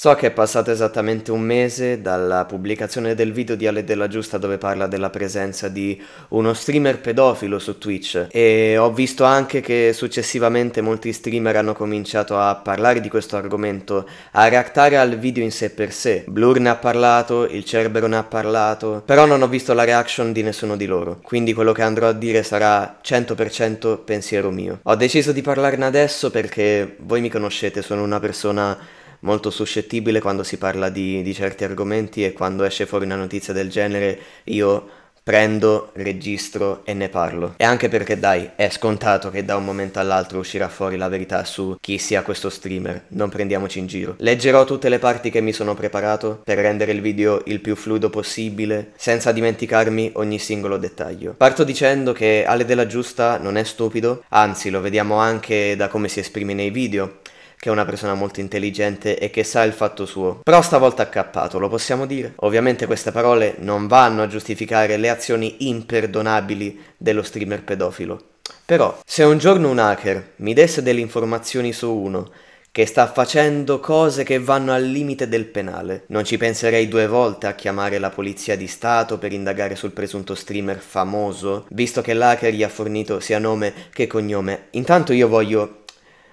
So che è passato esattamente un mese dalla pubblicazione del video di Ale della Giusta dove parla della presenza di uno streamer pedofilo su Twitch e ho visto anche che successivamente molti streamer hanno cominciato a parlare di questo argomento, a reactare al video in sé per sé. Blur ne ha parlato, il Cerbero ne ha parlato, però non ho visto la reaction di nessuno di loro, quindi quello che andrò a dire sarà 100% pensiero mio. Ho deciso di parlarne adesso perché voi mi conoscete, sono una persona molto suscettibile quando si parla di, di certi argomenti e quando esce fuori una notizia del genere io prendo, registro e ne parlo. E anche perché dai, è scontato che da un momento all'altro uscirà fuori la verità su chi sia questo streamer, non prendiamoci in giro. Leggerò tutte le parti che mi sono preparato per rendere il video il più fluido possibile, senza dimenticarmi ogni singolo dettaglio. Parto dicendo che Ale della Giusta non è stupido, anzi lo vediamo anche da come si esprime nei video, che è una persona molto intelligente e che sa il fatto suo. Però stavolta ha cappato, lo possiamo dire? Ovviamente queste parole non vanno a giustificare le azioni imperdonabili dello streamer pedofilo. Però, se un giorno un hacker mi desse delle informazioni su uno che sta facendo cose che vanno al limite del penale. Non ci penserei due volte a chiamare la polizia di Stato per indagare sul presunto streamer famoso, visto che l'hacker gli ha fornito sia nome che cognome. Intanto io voglio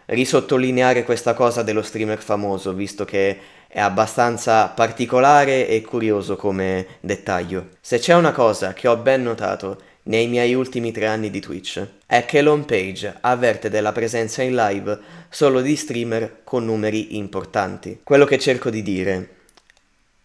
risottolineare questa cosa dello streamer famoso, visto che è abbastanza particolare e curioso come dettaglio. Se c'è una cosa che ho ben notato nei miei ultimi tre anni di Twitch, è che l'homepage avverte della presenza in live solo di streamer con numeri importanti. Quello che cerco di dire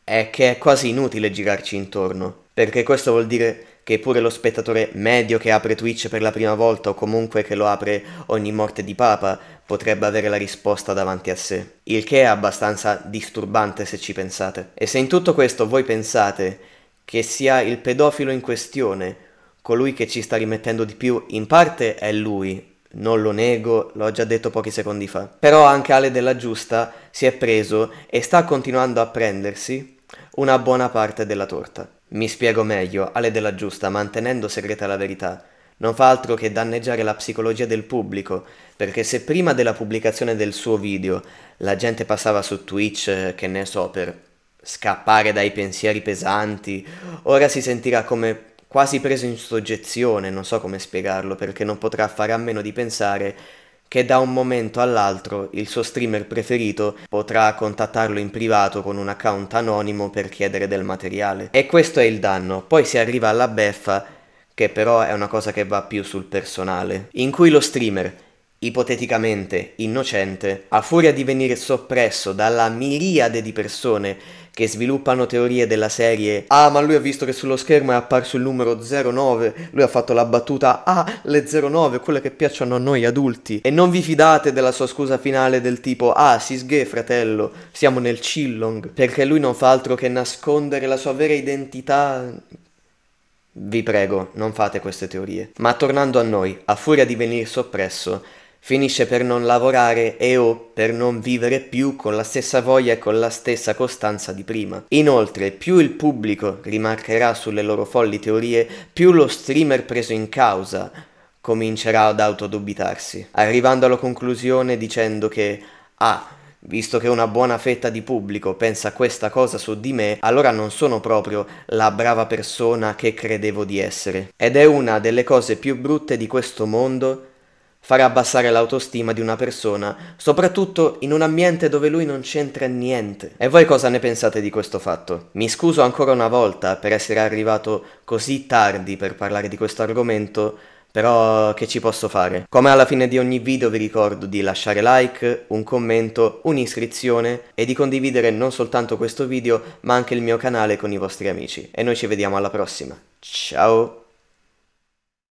è che è quasi inutile girarci intorno, perché questo vuol dire che pure lo spettatore medio che apre Twitch per la prima volta o comunque che lo apre ogni morte di papa potrebbe avere la risposta davanti a sé, il che è abbastanza disturbante se ci pensate. E se in tutto questo voi pensate che sia il pedofilo in questione colui che ci sta rimettendo di più, in parte è lui, non lo nego, l'ho già detto pochi secondi fa. Però anche Ale della Giusta si è preso e sta continuando a prendersi una buona parte della torta. Mi spiego meglio, Ale della Giusta, mantenendo segreta la verità, non fa altro che danneggiare la psicologia del pubblico, perché se prima della pubblicazione del suo video la gente passava su Twitch, che ne so, per scappare dai pensieri pesanti, ora si sentirà come quasi preso in soggezione, non so come spiegarlo, perché non potrà fare a meno di pensare che da un momento all'altro il suo streamer preferito potrà contattarlo in privato con un account anonimo per chiedere del materiale. E questo è il danno. Poi si arriva alla beffa, che però è una cosa che va più sul personale, in cui lo streamer ipoteticamente innocente, a furia di venire soppresso dalla miriade di persone che sviluppano teorie della serie Ah, ma lui ha visto che sullo schermo è apparso il numero 09, lui ha fatto la battuta Ah, le 09, quelle che piacciono a noi adulti. E non vi fidate della sua scusa finale del tipo Ah, si sghe, fratello, siamo nel Chillong, perché lui non fa altro che nascondere la sua vera identità vi prego, non fate queste teorie. Ma tornando a noi, a furia di venire soppresso, finisce per non lavorare e o per non vivere più con la stessa voglia e con la stessa costanza di prima. Inoltre, più il pubblico rimarcherà sulle loro folli teorie, più lo streamer preso in causa comincerà ad autodubitarsi, arrivando alla conclusione dicendo che Ah, Visto che una buona fetta di pubblico pensa questa cosa su di me, allora non sono proprio la brava persona che credevo di essere. Ed è una delle cose più brutte di questo mondo farà abbassare l'autostima di una persona, soprattutto in un ambiente dove lui non c'entra niente. E voi cosa ne pensate di questo fatto? Mi scuso ancora una volta per essere arrivato così tardi per parlare di questo argomento, però che ci posso fare? Come alla fine di ogni video vi ricordo di lasciare like, un commento, un'iscrizione e di condividere non soltanto questo video ma anche il mio canale con i vostri amici. E noi ci vediamo alla prossima. Ciao!